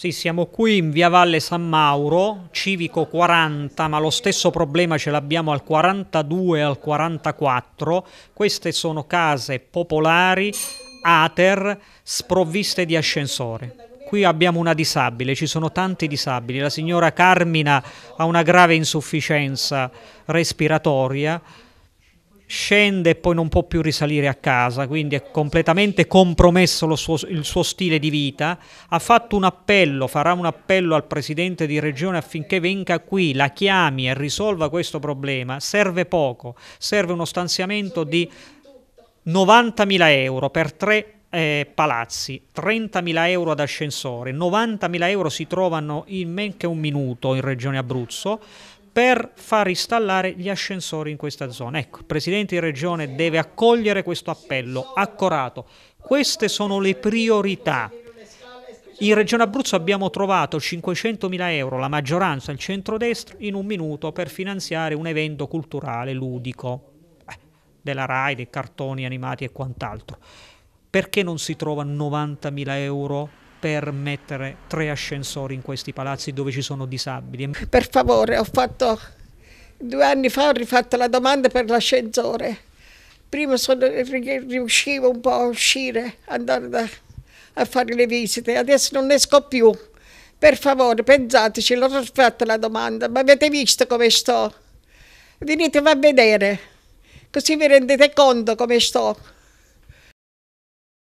Sì, siamo qui in via Valle San Mauro, civico 40, ma lo stesso problema ce l'abbiamo al 42 e al 44. Queste sono case popolari, ater, sprovviste di ascensore qui abbiamo una disabile, ci sono tanti disabili, la signora Carmina ha una grave insufficienza respiratoria, scende e poi non può più risalire a casa, quindi è completamente compromesso suo, il suo stile di vita, ha fatto un appello, farà un appello al presidente di regione affinché venga qui, la chiami e risolva questo problema, serve poco, serve uno stanziamento di 90.000 euro per tre eh, palazzi, 30.000 euro ad ascensore, 90.000 euro si trovano in men che un minuto in Regione Abruzzo, per far installare gli ascensori in questa zona. Ecco, il Presidente di Regione deve accogliere questo appello accorato. Queste sono le priorità. In Regione Abruzzo abbiamo trovato 500.000 euro, la maggioranza, il centrodestra, in un minuto per finanziare un evento culturale ludico eh, della RAI, dei cartoni animati e quant'altro. Perché non si trova 90.000 euro per mettere tre ascensori in questi palazzi dove ci sono disabili. Per favore, ho fatto due anni fa ho rifatto la domanda per l'ascensore. Prima sono, riuscivo un po' a uscire, andare da, a fare le visite, adesso non esco più. Per favore, pensateci, l'ho fatta la domanda, ma avete visto come sto? Venitemi a vedere, così vi rendete conto come sto.